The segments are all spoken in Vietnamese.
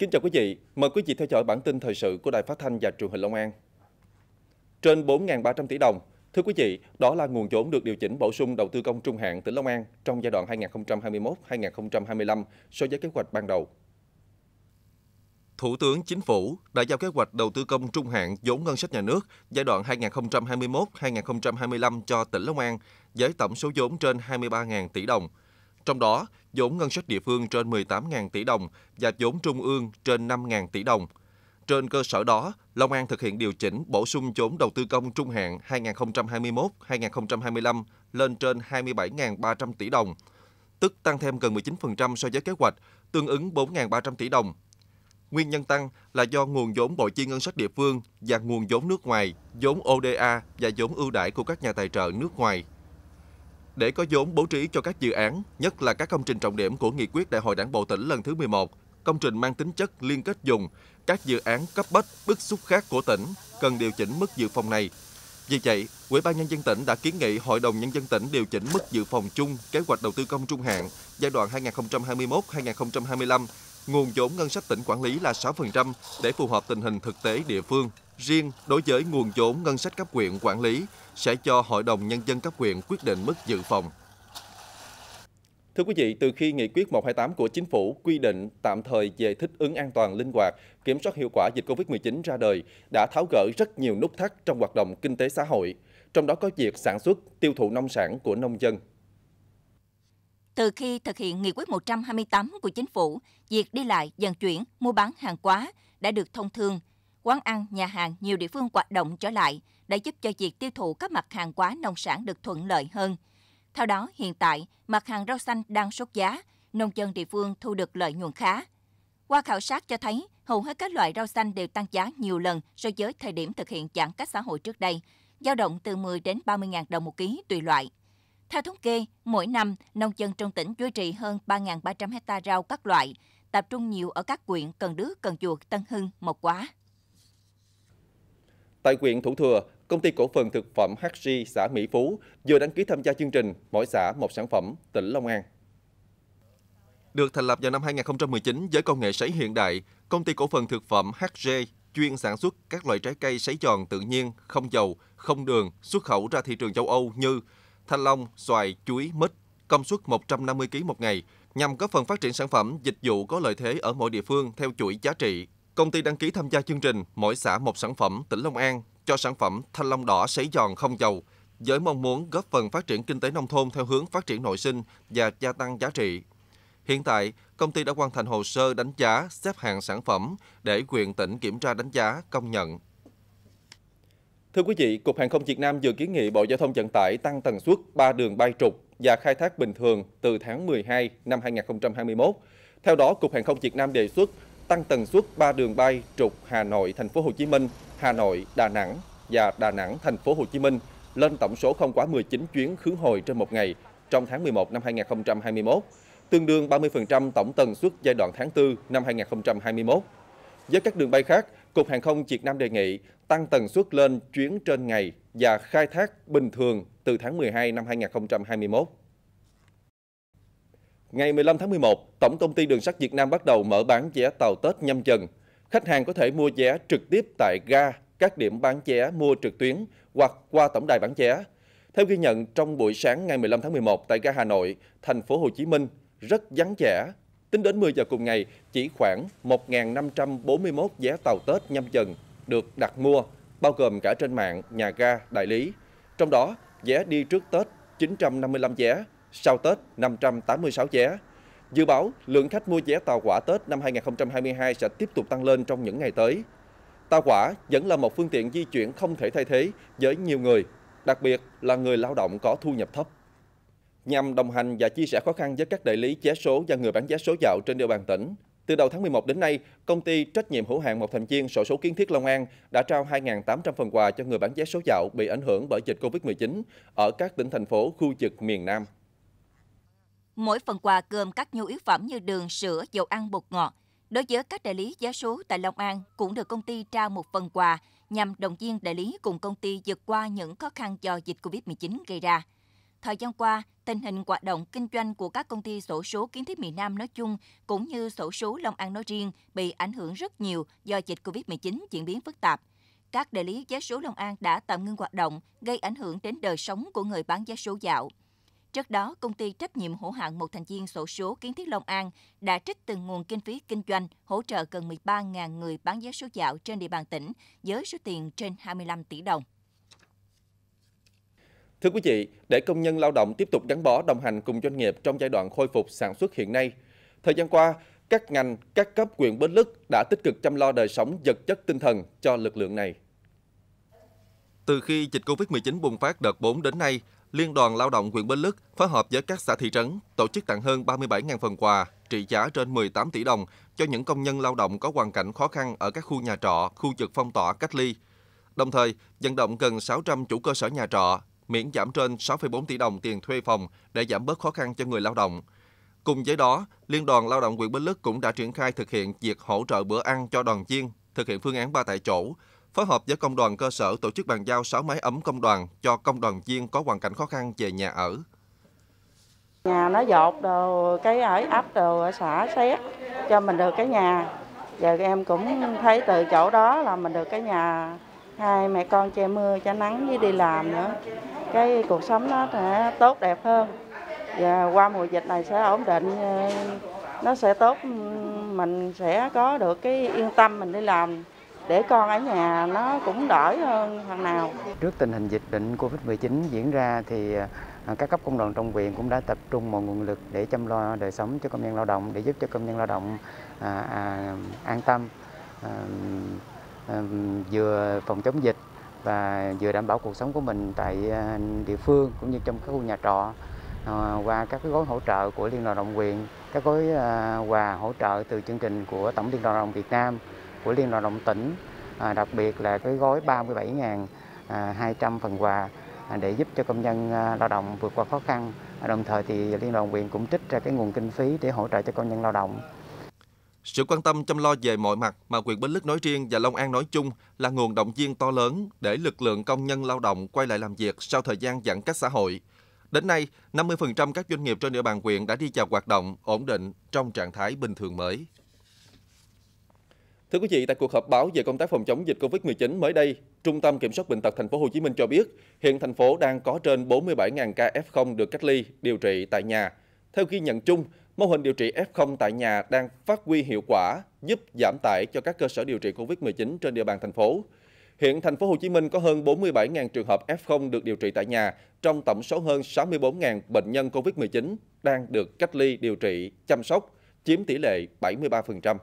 Kính chào quý vị, mời quý vị theo dõi bản tin thời sự của Đài Phát thanh và Truyền hình Long An. Trên 4.300 tỷ đồng, thưa quý vị, đó là nguồn vốn được điều chỉnh bổ sung đầu tư công trung hạn tỉnh Long An trong giai đoạn 2021-2025 so với kế hoạch ban đầu. Thủ tướng Chính phủ đã giao kế hoạch đầu tư công trung hạn vốn ngân sách nhà nước giai đoạn 2021-2025 cho tỉnh Long An với tổng số vốn trên 23.000 tỷ đồng – trong đó, vốn ngân sách địa phương trên 18.000 tỷ đồng và vốn trung ương trên 5.000 tỷ đồng. Trên cơ sở đó, Long An thực hiện điều chỉnh bổ sung vốn đầu tư công trung hạn 2021-2025 lên trên 27.300 tỷ đồng, tức tăng thêm gần 19% so với kế hoạch, tương ứng 4.300 tỷ đồng. Nguyên nhân tăng là do nguồn vốn bội chi ngân sách địa phương và nguồn vốn nước ngoài, vốn ODA và vốn ưu đãi của các nhà tài trợ nước ngoài để có vốn bố trí cho các dự án, nhất là các công trình trọng điểm của nghị quyết Đại hội Đảng bộ tỉnh lần thứ 11, công trình mang tính chất liên kết dùng, các dự án cấp bách bức xúc khác của tỉnh cần điều chỉnh mức dự phòng này. Vì vậy, Ủy ban nhân dân tỉnh đã kiến nghị Hội đồng nhân dân tỉnh điều chỉnh mức dự phòng chung kế hoạch đầu tư công trung hạn giai đoạn 2021-2025, nguồn vốn ngân sách tỉnh quản lý là 6% để phù hợp tình hình thực tế địa phương. Riêng đối với nguồn vốn ngân sách cấp huyện quản lý sẽ cho Hội đồng Nhân dân cấp huyện quyết định mức dự phòng. Thưa quý vị, từ khi Nghị quyết 128 của Chính phủ quy định tạm thời về thích ứng an toàn linh hoạt, kiểm soát hiệu quả dịch COVID-19 ra đời, đã tháo gỡ rất nhiều nút thắt trong hoạt động kinh tế xã hội, trong đó có việc sản xuất, tiêu thụ nông sản của nông dân. Từ khi thực hiện Nghị quyết 128 của Chính phủ, việc đi lại, vận chuyển, mua bán hàng hóa đã được thông thương, quán ăn, nhà hàng nhiều địa phương hoạt động trở lại đã giúp cho việc tiêu thụ các mặt hàng quá nông sản được thuận lợi hơn. Theo đó, hiện tại, mặt hàng rau xanh đang sốt giá, nông dân địa phương thu được lợi nhuận khá. Qua khảo sát cho thấy, hầu hết các loại rau xanh đều tăng giá nhiều lần so với thời điểm thực hiện giãn cách xã hội trước đây, dao động từ 10 đến 30 ngàn đồng một ký tùy loại. Theo thống kê, mỗi năm, nông dân trong tỉnh duy trì hơn 3.300 hecta rau các loại, tập trung nhiều ở các huyện Cần Đước, Cần Chuột, Tân Hưng, Mộc Quá. Tại huyện Thủ Thừa, công ty cổ phần thực phẩm HG xã Mỹ Phú vừa đăng ký tham gia chương trình Mỗi xã một sản phẩm tỉnh Long An. Được thành lập vào năm 2019 với công nghệ sấy hiện đại, công ty cổ phần thực phẩm HG chuyên sản xuất các loại trái cây sấy giòn tự nhiên, không dầu, không đường, xuất khẩu ra thị trường châu Âu như thanh long, xoài, chuối, mít, công suất 150 kg một ngày, nhằm góp phần phát triển sản phẩm, dịch vụ có lợi thế ở mỗi địa phương theo chuỗi giá trị, Công ty đăng ký tham gia chương trình Mỗi xã một sản phẩm tỉnh Long An cho sản phẩm thanh long đỏ sấy giòn không dầu với mong muốn góp phần phát triển kinh tế nông thôn theo hướng phát triển nội sinh và gia tăng giá trị. Hiện tại, công ty đã hoàn thành hồ sơ đánh giá xếp hạng sản phẩm để quyền tỉnh kiểm tra đánh giá công nhận. Thưa quý vị, Cục Hàng không Việt Nam vừa kiến nghị Bộ Giao thông Vận tải tăng tần suất 3 đường bay trục và khai thác bình thường từ tháng 12 năm 2021. Theo đó, Cục Hàng không Việt Nam đề xuất tăng tần suất 3 đường bay trục Hà Nội Thành phố Hồ Chí Minh, Hà Nội Đà Nẵng và Đà Nẵng Thành phố Hồ Chí Minh lên tổng số không quá 19 chuyến khứ hồi trên một ngày trong tháng 11 năm 2021, tương đương 30% tổng tần suất giai đoạn tháng 4 năm 2021. Với các đường bay khác, Cục Hàng không Việt Nam đề nghị tăng tần suất lên chuyến trên ngày và khai thác bình thường từ tháng 12 năm 2021. Ngày 15 tháng 11, Tổng công ty Đường sắt Việt Nam bắt đầu mở bán vé tàu Tết nhâm dần. Khách hàng có thể mua vé trực tiếp tại ga, các điểm bán vé mua trực tuyến hoặc qua tổng đài bán vé. Theo ghi nhận, trong buổi sáng ngày 15 tháng 11 tại ga Hà Nội, thành phố Hồ Chí Minh rất vắng vẻ. Tính đến 10 giờ cùng ngày, chỉ khoảng 1.541 vé tàu Tết nhâm dần được đặt mua, bao gồm cả trên mạng, nhà ga, đại lý. Trong đó, vé đi trước Tết 955 vé, sau Tết 586 vé. Dự báo lượng khách mua vé tàu quả Tết năm 2022 sẽ tiếp tục tăng lên trong những ngày tới. Tàu quả vẫn là một phương tiện di chuyển không thể thay thế với nhiều người, đặc biệt là người lao động có thu nhập thấp. Nhằm đồng hành và chia sẻ khó khăn với các đại lý vé số và người bán vé số dạo trên địa bàn tỉnh, từ đầu tháng 11 đến nay, công ty trách nhiệm hữu hạn một thành viên sổ số kiến thiết Long An đã trao 2.800 phần quà cho người bán vé số dạo bị ảnh hưởng bởi dịch Covid-19 ở các tỉnh thành phố khu vực miền Nam. Mỗi phần quà gồm các nhu yếu phẩm như đường, sữa, dầu ăn, bột ngọt. Đối với các đại lý giá số tại Long An cũng được công ty trao một phần quà nhằm động viên đại lý cùng công ty vượt qua những khó khăn do dịch Covid-19 gây ra. Thời gian qua, tình hình hoạt động kinh doanh của các công ty sổ số kiến thiết miền Nam nói chung cũng như sổ số Long An nói riêng bị ảnh hưởng rất nhiều do dịch Covid-19 diễn biến phức tạp. Các đại lý giá số Long An đã tạm ngưng hoạt động, gây ảnh hưởng đến đời sống của người bán giá số dạo. Trước đó, công ty trách nhiệm hữu hạn một thành viên sổ số Kiến thiết Long An đã trích từng nguồn kinh phí kinh doanh hỗ trợ gần 13.000 người bán vé số dạo trên địa bàn tỉnh với số tiền trên 25 tỷ đồng. Thưa quý vị, để công nhân lao động tiếp tục gắn bó đồng hành cùng doanh nghiệp trong giai đoạn khôi phục sản xuất hiện nay, thời gian qua, các ngành, các cấp quyền Bến Lức đã tích cực chăm lo đời sống vật chất tinh thần cho lực lượng này. Từ khi dịch Covid-19 bùng phát đợt 4 đến nay, Liên đoàn Lao động huyện Bến Lức phối hợp với các xã thị trấn tổ chức tặng hơn 37.000 phần quà trị giá trên 18 tỷ đồng cho những công nhân lao động có hoàn cảnh khó khăn ở các khu nhà trọ, khu vực phong tỏa cách ly. Đồng thời, vận động gần 600 chủ cơ sở nhà trọ miễn giảm trên 6,4 tỷ đồng tiền thuê phòng để giảm bớt khó khăn cho người lao động. Cùng với đó, Liên đoàn Lao động huyện Bến Lức cũng đã triển khai thực hiện việc hỗ trợ bữa ăn cho đoàn viên, thực hiện phương án ba tại chỗ, phối hợp với công đoàn cơ sở tổ chức bàn giao 6 máy ấm công đoàn cho công đoàn viên có hoàn cảnh khó khăn về nhà ở. Nhà nó dột đồ, cái ở ấp đồ ở xã xét cho mình được cái nhà. Giờ em cũng thấy từ chỗ đó là mình được cái nhà hai mẹ con che mưa che nắng với đi làm nữa. Cái cuộc sống nó sẽ tốt đẹp hơn. Và qua mùa dịch này sẽ ổn định, ờ, nó sẽ tốt, mình sẽ có được cái yên tâm mình đi làm để con ở nhà nó cũng đỡ hơn thằng nào. Trước tình hình dịch bệnh Covid-19 diễn ra thì à, các cấp công đoàn trong viện cũng đã tập trung mọi nguồn lực để chăm lo đời sống cho công nhân lao động để giúp cho công nhân lao động à, à, an tâm à, à, vừa phòng chống dịch và vừa đảm bảo cuộc sống của mình tại à, địa phương cũng như trong các khu nhà trọ à, qua các gói hỗ trợ của Liên đoàn Động quyền, các gói à, quà hỗ trợ từ chương trình của Tổng Liên đoàn Lao Động Việt Nam của Liên đoàn Động tỉnh, à, đặc biệt là cái gói 37.200 à, phần quà à, để giúp cho công nhân à, lao động vượt qua khó khăn. Đồng thời thì Liên đoàn huyện cũng trích ra cái nguồn kinh phí để hỗ trợ cho công nhân lao động. Sự quan tâm chăm lo về mọi mặt mà huyện Bến Lức nói riêng và Long An nói chung là nguồn động viên to lớn để lực lượng công nhân lao động quay lại làm việc sau thời gian giãn cách xã hội. Đến nay, 50% các doanh nghiệp trên địa bàn huyện đã đi vào hoạt động ổn định trong trạng thái bình thường mới. Thưa quý vị, tại cuộc họp báo về công tác phòng chống dịch COVID-19 mới đây, Trung tâm Kiểm soát bệnh tật thành phố Hồ Chí Minh cho biết, hiện thành phố đang có trên 47.000 ca F0 được cách ly, điều trị tại nhà. Theo ghi nhận chung, mô hình điều trị F0 tại nhà đang phát huy hiệu quả, giúp giảm tải cho các cơ sở điều trị COVID-19 trên địa bàn thành phố. Hiện thành phố Hồ Chí Minh có hơn 47.000 trường hợp F0 được điều trị tại nhà, trong tổng số hơn 64.000 bệnh nhân COVID-19 đang được cách ly điều trị, chăm sóc, chiếm tỷ lệ 73%.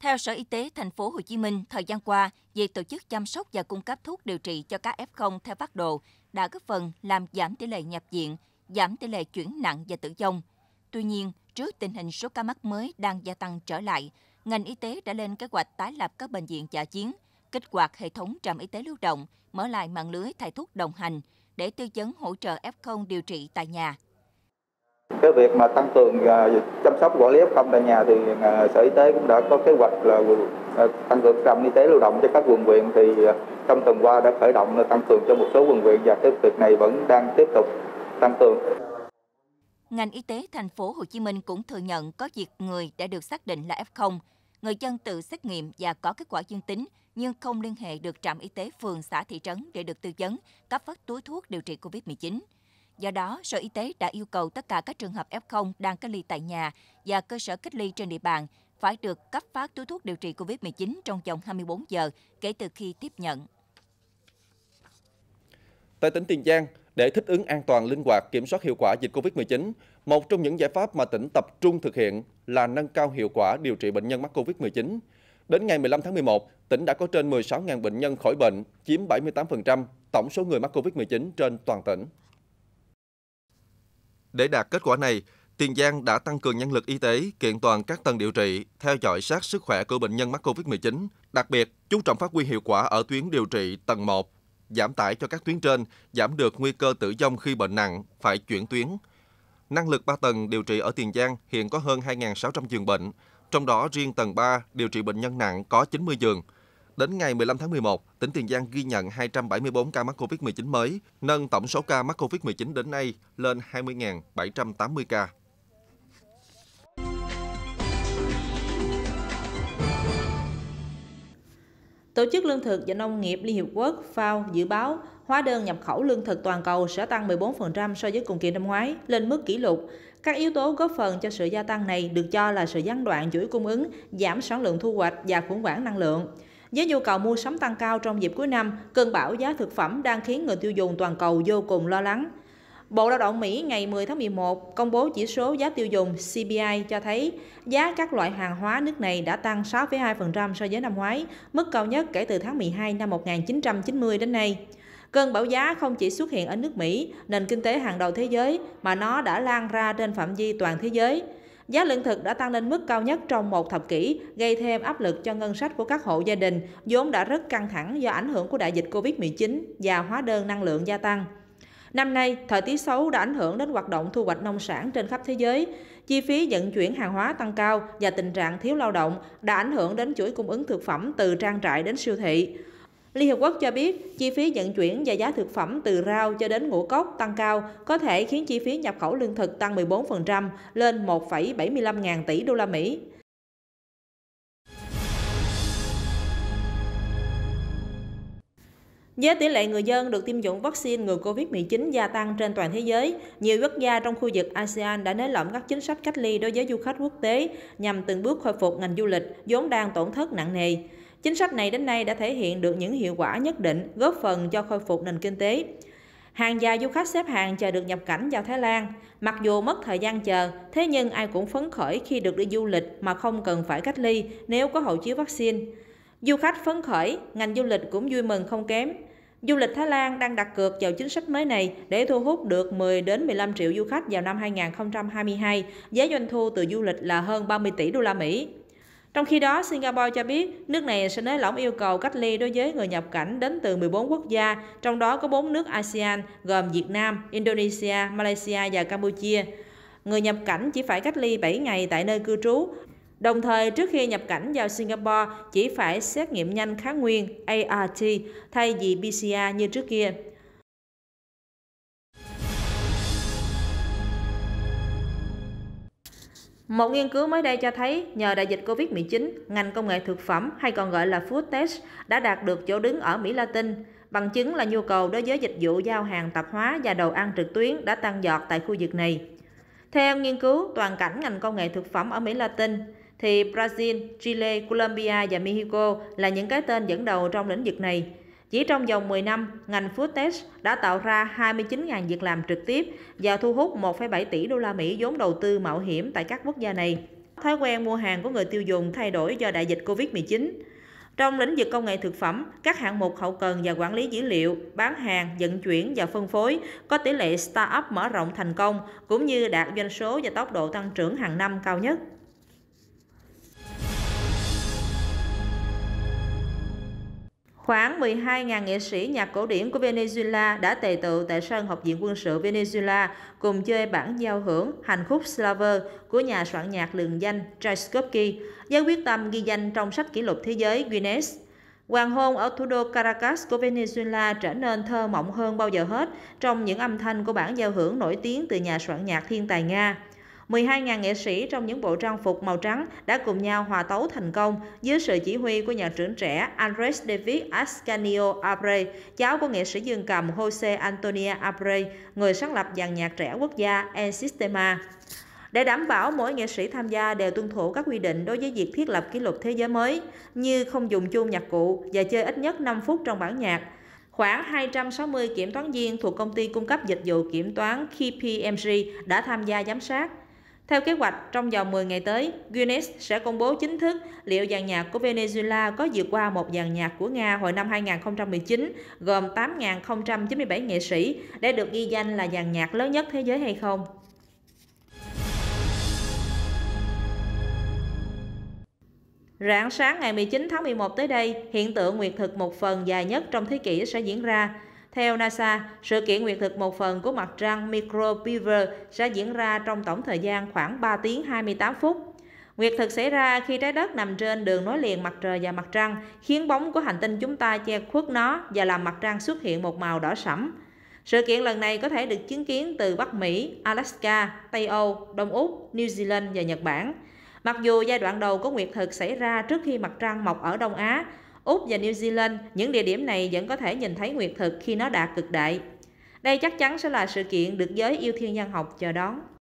Theo Sở Y tế thành phố Hồ Chí Minh, thời gian qua, việc tổ chức chăm sóc và cung cấp thuốc điều trị cho các F0 theo phát độ đã góp phần làm giảm tỷ lệ nhập viện, giảm tỷ lệ chuyển nặng và tử vong. Tuy nhiên, trước tình hình số ca mắc mới đang gia tăng trở lại, ngành y tế đã lên kế hoạch tái lập các bệnh viện giả chiến, kích hoạt hệ thống trạm y tế lưu động, mở lại mạng lưới thầy thuốc đồng hành để tư vấn hỗ trợ F0 điều trị tại nhà. Cái việc mà tăng cường à, chăm sóc quản lý f tại nhà thì à, Sở Y tế cũng đã có kế hoạch là à, tăng cường trạm y tế lưu động cho các quận huyện thì trong tuần qua đã khởi động là tăng cường cho một số quận huyện và cái việc này vẫn đang tiếp tục tăng cường. Ngành y tế thành phố Hồ Chí Minh cũng thừa nhận có việc người đã được xác định là f người dân tự xét nghiệm và có kết quả dương tính nhưng không liên hệ được trạm y tế phường, xã, thị trấn để được tư vấn, cấp phát túi thuốc điều trị COVID-19. Do đó, Sở Y tế đã yêu cầu tất cả các trường hợp F0 đang cách ly tại nhà và cơ sở cách ly trên địa bàn phải được cấp phát túi thuốc điều trị COVID-19 trong vòng 24 giờ kể từ khi tiếp nhận. Tại tỉnh Tiền Giang, để thích ứng an toàn linh hoạt kiểm soát hiệu quả dịch COVID-19, một trong những giải pháp mà tỉnh tập trung thực hiện là nâng cao hiệu quả điều trị bệnh nhân mắc COVID-19. Đến ngày 15 tháng 11, tỉnh đã có trên 16.000 bệnh nhân khỏi bệnh, chiếm 78% tổng số người mắc COVID-19 trên toàn tỉnh. Để đạt kết quả này, Tiền Giang đã tăng cường nhân lực y tế, kiện toàn các tầng điều trị, theo dõi sát sức khỏe của bệnh nhân mắc COVID-19, đặc biệt chú trọng phát huy hiệu quả ở tuyến điều trị tầng 1, giảm tải cho các tuyến trên, giảm được nguy cơ tử vong khi bệnh nặng, phải chuyển tuyến. Năng lực 3 tầng điều trị ở Tiền Giang hiện có hơn 2.600 giường bệnh, trong đó riêng tầng 3 điều trị bệnh nhân nặng có 90 giường – Đến ngày 15 tháng 11, tỉnh Tiền Giang ghi nhận 274 ca mắc COVID-19 mới, nâng tổng số ca mắc COVID-19 đến nay lên 20.780 ca. Tổ chức Lương thực và Nông nghiệp Liên Hiệp Quốc FAO dự báo hóa đơn nhập khẩu lương thực toàn cầu sẽ tăng 14% so với cùng kỳ năm ngoái, lên mức kỷ lục. Các yếu tố góp phần cho sự gia tăng này được cho là sự gián đoạn chuỗi cung ứng, giảm sản lượng thu hoạch và khủng hoảng năng lượng. Với nhu cầu mua sắm tăng cao trong dịp cuối năm, cơn bão giá thực phẩm đang khiến người tiêu dùng toàn cầu vô cùng lo lắng. Bộ Lao động Mỹ ngày 10 tháng 11 công bố chỉ số giá tiêu dùng CPI cho thấy giá các loại hàng hóa nước này đã tăng 6,2% so với năm ngoái, mức cao nhất kể từ tháng 12 năm 1990 đến nay. Cơn bão giá không chỉ xuất hiện ở nước Mỹ, nền kinh tế hàng đầu thế giới, mà nó đã lan ra trên phạm vi toàn thế giới. Giá lương thực đã tăng lên mức cao nhất trong một thập kỷ, gây thêm áp lực cho ngân sách của các hộ gia đình, vốn đã rất căng thẳng do ảnh hưởng của đại dịch Covid-19 và hóa đơn năng lượng gia tăng. Năm nay, thời tiết xấu đã ảnh hưởng đến hoạt động thu hoạch nông sản trên khắp thế giới. Chi phí vận chuyển hàng hóa tăng cao và tình trạng thiếu lao động đã ảnh hưởng đến chuỗi cung ứng thực phẩm từ trang trại đến siêu thị. Liên Hiệp Quốc cho biết, chi phí vận chuyển và giá thực phẩm từ rau cho đến ngũ cốc tăng cao có thể khiến chi phí nhập khẩu lương thực tăng 14% lên 1,75 ngàn tỷ đô la Mỹ. Với tỷ lệ người dân được tiêm chủng vaccine ngừa COVID-19 gia tăng trên toàn thế giới, nhiều quốc gia trong khu vực ASEAN đã nới lỏng các chính sách cách ly đối với du khách quốc tế nhằm từng bước khôi phục ngành du lịch vốn đang tổn thất nặng nề. Chính sách này đến nay đã thể hiện được những hiệu quả nhất định, góp phần cho khôi phục nền kinh tế. Hàng dài du khách xếp hàng chờ được nhập cảnh vào Thái Lan. Mặc dù mất thời gian chờ, thế nhưng ai cũng phấn khởi khi được đi du lịch mà không cần phải cách ly nếu có hộ chiếu vaccine. Du khách phấn khởi, ngành du lịch cũng vui mừng không kém. Du lịch Thái Lan đang đặt cược vào chính sách mới này để thu hút được 10 đến 15 triệu du khách vào năm 2022 với doanh thu từ du lịch là hơn 30 tỷ đô la Mỹ. Trong khi đó, Singapore cho biết nước này sẽ nới lỏng yêu cầu cách ly đối với người nhập cảnh đến từ 14 quốc gia, trong đó có 4 nước ASEAN gồm Việt Nam, Indonesia, Malaysia và Campuchia. Người nhập cảnh chỉ phải cách ly 7 ngày tại nơi cư trú. Đồng thời, trước khi nhập cảnh vào Singapore, chỉ phải xét nghiệm nhanh kháng nguyên ART thay vì PCR như trước kia. Một nghiên cứu mới đây cho thấy nhờ đại dịch Covid-19, ngành công nghệ thực phẩm hay còn gọi là food tech, đã đạt được chỗ đứng ở Mỹ Latin. Bằng chứng là nhu cầu đối với dịch vụ giao hàng tạp hóa và đồ ăn trực tuyến đã tăng giọt tại khu vực này. Theo nghiên cứu toàn cảnh ngành công nghệ thực phẩm ở Mỹ Latin, thì Brazil, Chile, Colombia và Mexico là những cái tên dẫn đầu trong lĩnh vực này. Chỉ trong vòng 10 năm, ngành Foodtech đã tạo ra 29.000 việc làm trực tiếp và thu hút 1,7 tỷ đô la Mỹ vốn đầu tư mạo hiểm tại các quốc gia này. Thói quen mua hàng của người tiêu dùng thay đổi do đại dịch Covid-19. Trong lĩnh vực công nghệ thực phẩm, các hạng mục hậu cần và quản lý dữ liệu, bán hàng, vận chuyển và phân phối có tỷ lệ startup mở rộng thành công cũng như đạt doanh số và tốc độ tăng trưởng hàng năm cao nhất. Khoảng 12.000 nghệ sĩ nhạc cổ điển của Venezuela đã tề tựu tại sân học viện quân sự Venezuela cùng chơi bản giao hưởng Hành khúc Slaver của nhà soạn nhạc lừng danh Tchaikovsky, với quyết tâm ghi danh trong sách kỷ lục thế giới Guinness. Hoàng hôn ở thủ đô Caracas của Venezuela trở nên thơ mộng hơn bao giờ hết trong những âm thanh của bản giao hưởng nổi tiếng từ nhà soạn nhạc thiên tài Nga. 12.000 nghệ sĩ trong những bộ trang phục màu trắng đã cùng nhau hòa tấu thành công dưới sự chỉ huy của nhạc trưởng trẻ Andres David Ascanio Abre, cháu của nghệ sĩ dương cầm Jose Antonio Abre, người sáng lập dàn nhạc trẻ quốc gia El Sistema. Để đảm bảo mỗi nghệ sĩ tham gia đều tuân thủ các quy định đối với việc thiết lập kỷ lục thế giới mới, như không dùng chuông nhạc cụ và chơi ít nhất 5 phút trong bản nhạc, Khoảng 260 kiểm toán viên thuộc công ty cung cấp dịch vụ kiểm toán KPMG đã tham gia giám sát. Theo kế hoạch, trong vòng 10 ngày tới, Guinness sẽ công bố chính thức liệu dàn nhạc của Venezuela có vượt qua một dàn nhạc của Nga hồi năm 2019 gồm 8.097 nghệ sĩ để được ghi danh là dàn nhạc lớn nhất thế giới hay không. Rạng sáng ngày 19 tháng 11 tới đây, hiện tượng nguyệt thực một phần dài nhất trong thế kỷ sẽ diễn ra. Theo NASA, sự kiện nguyệt thực một phần của mặt trăng Microbeaver sẽ diễn ra trong tổng thời gian khoảng 3 tiếng 28 phút. Nguyệt thực xảy ra khi trái đất nằm trên đường nối liền mặt trời và mặt trăng, khiến bóng của hành tinh chúng ta che khuất nó và làm mặt trăng xuất hiện một màu đỏ sẫm. Sự kiện lần này có thể được chứng kiến từ Bắc Mỹ, Alaska, Tây Âu, Đông Úc, New Zealand và Nhật Bản. Mặc dù giai đoạn đầu của nguyệt thực xảy ra trước khi mặt trăng mọc ở Đông Á, Úc và New Zealand, những địa điểm này vẫn có thể nhìn thấy nguyệt thực khi nó đạt cực đại. Đây chắc chắn sẽ là sự kiện được giới yêu thiên văn học chờ đón.